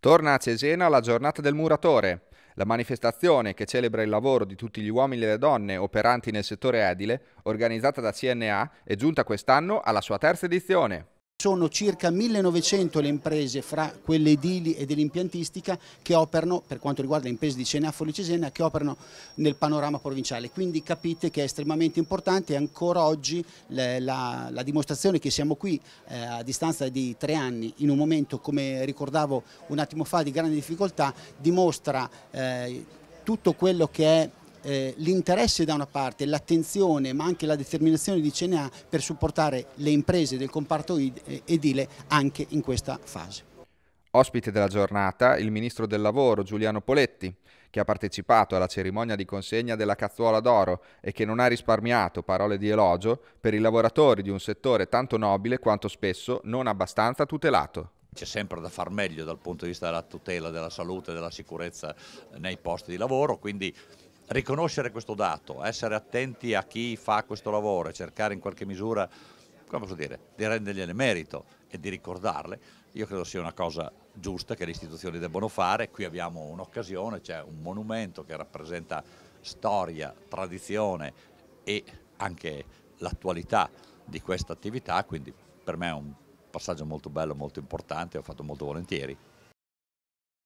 Torna a Cesena la giornata del muratore. La manifestazione che celebra il lavoro di tutti gli uomini e le donne operanti nel settore edile, organizzata da CNA, è giunta quest'anno alla sua terza edizione. Sono circa 1900 le imprese fra quelle edili e dell'impiantistica che operano, per quanto riguarda le imprese di Cenafoli e Cesena, che operano nel panorama provinciale. Quindi capite che è estremamente importante e ancora oggi la, la, la dimostrazione che siamo qui eh, a distanza di tre anni, in un momento, come ricordavo un attimo fa, di grande difficoltà, dimostra eh, tutto quello che è eh, l'interesse da una parte, l'attenzione ma anche la determinazione di CNA per supportare le imprese del comparto eh, edile anche in questa fase. Ospite della giornata il ministro del lavoro Giuliano Poletti, che ha partecipato alla cerimonia di consegna della Cazzuola d'Oro e che non ha risparmiato parole di elogio per i lavoratori di un settore tanto nobile quanto spesso non abbastanza tutelato. C'è sempre da far meglio dal punto di vista della tutela della salute e della sicurezza nei posti di lavoro, quindi riconoscere questo dato, essere attenti a chi fa questo lavoro e cercare in qualche misura, come posso dire, di rendergliene merito e di ricordarle, io credo sia una cosa giusta che le istituzioni debbono fare, qui abbiamo un'occasione, c'è cioè un monumento che rappresenta storia, tradizione e anche l'attualità di questa attività, quindi per me è un passaggio molto bello, molto importante, ho fatto molto volentieri.